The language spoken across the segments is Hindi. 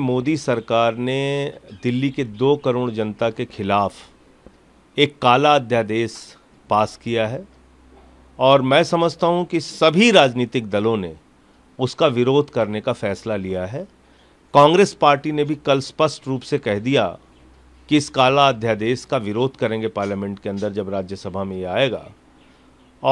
मोदी सरकार ने दिल्ली के दो करोड़ जनता के खिलाफ एक काला अध्यादेश पास किया है और मैं समझता हूं कि सभी राजनीतिक दलों ने उसका विरोध करने का फैसला लिया है कांग्रेस पार्टी ने भी कल स्पष्ट रूप से कह दिया कि इस काला अध्यादेश का विरोध करेंगे पार्लियामेंट के अंदर जब राज्यसभा में ये आएगा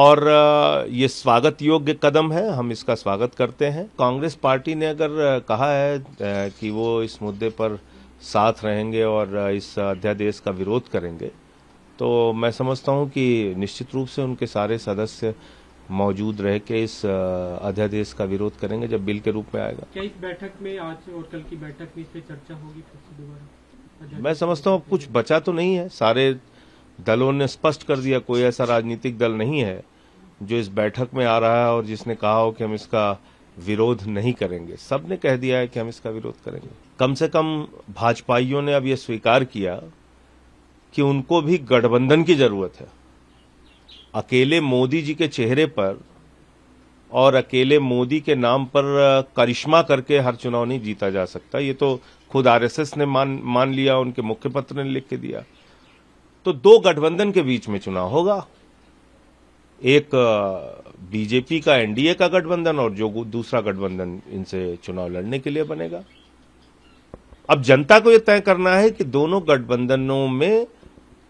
और ये स्वागत योग्य कदम है हम इसका स्वागत करते हैं कांग्रेस पार्टी ने अगर कहा है कि वो इस मुद्दे पर साथ रहेंगे और इस अध्यादेश का विरोध करेंगे तो मैं समझता हूं कि निश्चित रूप से उनके सारे सदस्य मौजूद रह के इस अध्यादेश का विरोध करेंगे जब बिल के रूप में आएगा क्या इस बैठक में आज और कल की बैठक में इस पे चर्चा होगी फिर से दोबारा मैं समझता हूँ कुछ बचा तो नहीं है सारे दलों ने स्पष्ट कर दिया कोई ऐसा राजनीतिक दल नहीं है जो इस बैठक में आ रहा है और जिसने कहा हो कि हम इसका विरोध नहीं करेंगे सब ने कह दिया है कि हम इसका विरोध करेंगे कम से कम भाजपाइयों ने अब यह स्वीकार किया कि उनको भी गठबंधन की जरूरत है अकेले मोदी जी के चेहरे पर और अकेले मोदी के नाम पर करिश्मा करके हर चुनाव नहीं जीता जा सकता ये तो खुद आरएसएस ने मान मान लिया उनके मुख्यपत्र ने लिख के दिया तो दो गठबंधन के बीच में चुनाव होगा एक बीजेपी का एनडीए का गठबंधन और जो दूसरा गठबंधन इनसे चुनाव लड़ने के लिए बनेगा अब जनता को यह तय करना है कि दोनों गठबंधनों में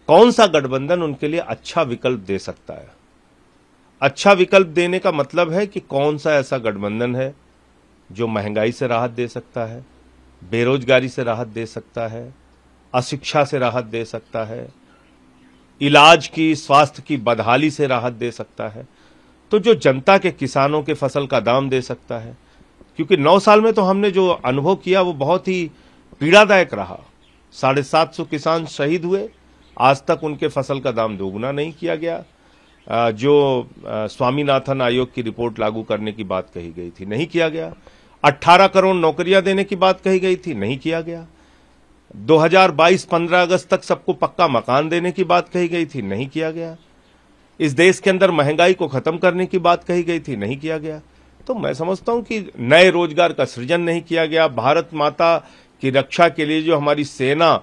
कौन सा गठबंधन उनके लिए अच्छा विकल्प दे सकता है अच्छा विकल्प देने का मतलब है कि कौन सा ऐसा गठबंधन है जो महंगाई से राहत दे सकता है बेरोजगारी से राहत दे सकता है अशिक्षा से राहत दे सकता है इलाज की स्वास्थ्य की बदहाली से राहत दे सकता है तो जो जनता के किसानों के फसल का दाम दे सकता है क्योंकि नौ साल में तो हमने जो अनुभव किया वो बहुत ही पीड़ादायक रहा साढ़े सात सौ किसान शहीद हुए आज तक उनके फसल का दाम दोगुना नहीं किया गया जो स्वामीनाथन आयोग की रिपोर्ट लागू करने की बात कही गई थी नहीं किया गया 18 करोड़ नौकरियां देने की बात कही गई थी नहीं किया गया 2022 15 अगस्त तक सबको पक्का मकान देने की बात कही गई थी नहीं किया गया इस देश के अंदर महंगाई को खत्म करने की बात कही गई थी नहीं किया गया तो मैं समझता हूं कि नए रोजगार का सृजन नहीं किया गया भारत माता की रक्षा के लिए जो हमारी सेना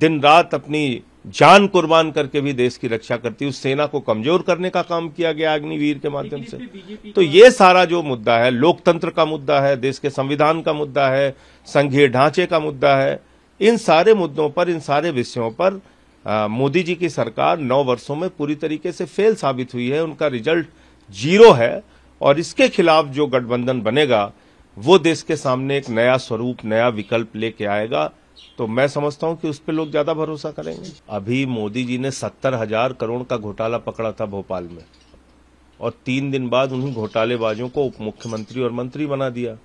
दिन रात अपनी जान कुर्बान करके भी देश की रक्षा करती उस सेना को कमजोर करने का काम किया गया अग्निवीर के माध्यम से तो ये सारा जो मुद्दा है लोकतंत्र का मुद्दा है देश के संविधान का मुद्दा है संघीय ढांचे का मुद्दा है इन सारे मुद्दों पर इन सारे विषयों पर मोदी जी की सरकार नौ वर्षों में पूरी तरीके से फेल साबित हुई है उनका रिजल्ट जीरो है और इसके खिलाफ जो गठबंधन बनेगा वो देश के सामने एक नया स्वरूप नया विकल्प लेके आएगा तो मैं समझता हूं कि उस पर लोग ज्यादा भरोसा करेंगे अभी मोदी जी ने सत्तर हजार करोड़ का घोटाला पकड़ा था भोपाल में और तीन दिन बाद उन्हीं घोटालेबाजों को उप मुख्यमंत्री और मंत्री बना दिया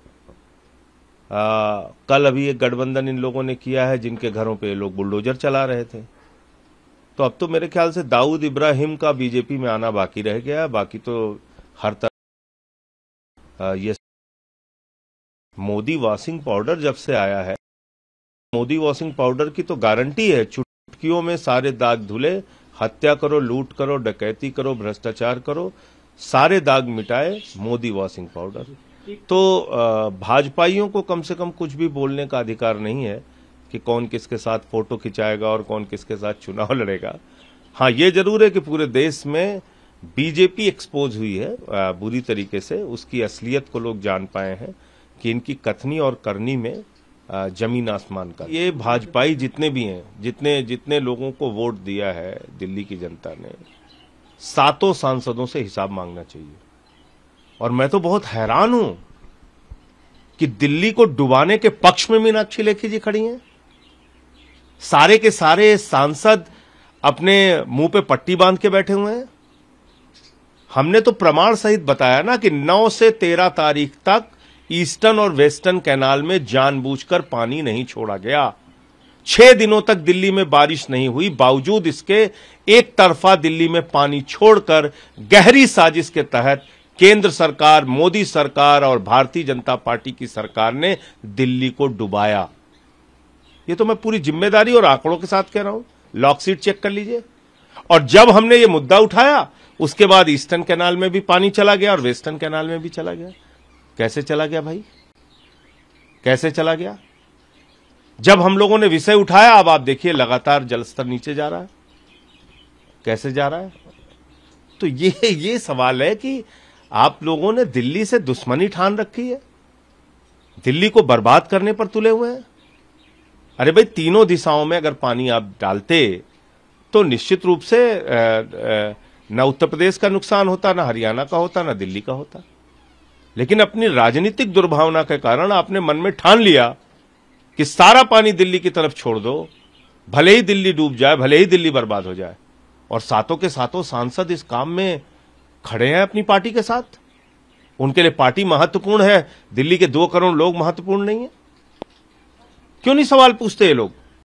आ, कल अभी एक गठबंधन इन लोगों ने किया है जिनके घरों पे लोग बुलडोजर चला रहे थे तो अब तो मेरे ख्याल से दाऊद इब्राहिम का बीजेपी में आना बाकी रह गया बाकी तो हर तरह ये मोदी वॉशिंग पाउडर जब से आया है मोदी वॉशिंग पाउडर की तो गारंटी है चुटकियों में सारे दाग धुले हत्या करो लूट करो डकैती करो भ्रष्टाचार करो सारे दाग मिटाए मोदी वॉशिंग पाउडर तो भाजपाइयों को कम से कम कुछ भी बोलने का अधिकार नहीं है कि कौन किसके साथ फोटो खिंचाएगा और कौन किसके साथ चुनाव लड़ेगा हाँ ये जरूर है कि पूरे देश में बीजेपी एक्सपोज हुई है बुरी तरीके से उसकी असलियत को लोग जान पाए हैं कि इनकी कथनी और करनी में जमीन आसमान का ये भाजपाई जितने भी हैं जितने जितने लोगों को वोट दिया है दिल्ली की जनता ने सातों सांसदों से हिसाब मांगना चाहिए और मैं तो बहुत हैरान हूं कि दिल्ली को डुबाने के पक्ष में मीनाक्षी लेखी जी खड़ी हैं सारे के सारे सांसद अपने मुंह पे पट्टी बांध के बैठे हुए हैं हमने तो प्रमाण सहित बताया ना कि 9 से 13 तारीख तक ईस्टर्न और वेस्टर्न कैनाल में जानबूझकर पानी नहीं छोड़ा गया छह दिनों तक दिल्ली में बारिश नहीं हुई बावजूद इसके एक तरफा दिल्ली में पानी छोड़कर गहरी साजिश के तहत केंद्र सरकार मोदी सरकार और भारतीय जनता पार्टी की सरकार ने दिल्ली को डुबाया ये तो मैं पूरी जिम्मेदारी और आंकड़ों के साथ कह रहा हूं लॉकसीट चेक कर लीजिए और जब हमने ये मुद्दा उठाया उसके बाद ईस्टर्न कैनाल में भी पानी चला गया और वेस्टर्न कैनाल में भी चला गया कैसे चला गया भाई कैसे चला गया जब हम लोगों ने विषय उठाया अब आप देखिए लगातार जलस्तर नीचे जा रहा है कैसे जा रहा है तो ये ये सवाल है कि आप लोगों ने दिल्ली से दुश्मनी ठान रखी है दिल्ली को बर्बाद करने पर तुले हुए हैं अरे भाई तीनों दिशाओं में अगर पानी आप डालते तो निश्चित रूप से न उत्तर प्रदेश का नुकसान होता ना हरियाणा का होता ना दिल्ली का होता लेकिन अपनी राजनीतिक दुर्भावना के कारण आपने मन में ठान लिया कि सारा पानी दिल्ली की तरफ छोड़ दो भले ही दिल्ली डूब जाए भले ही दिल्ली बर्बाद हो जाए और सातों के सातों सांसद इस काम में खड़े हैं अपनी पार्टी के साथ उनके लिए पार्टी महत्वपूर्ण है दिल्ली के दो करोड़ लोग महत्वपूर्ण नहीं है क्यों नहीं सवाल पूछते ये लोग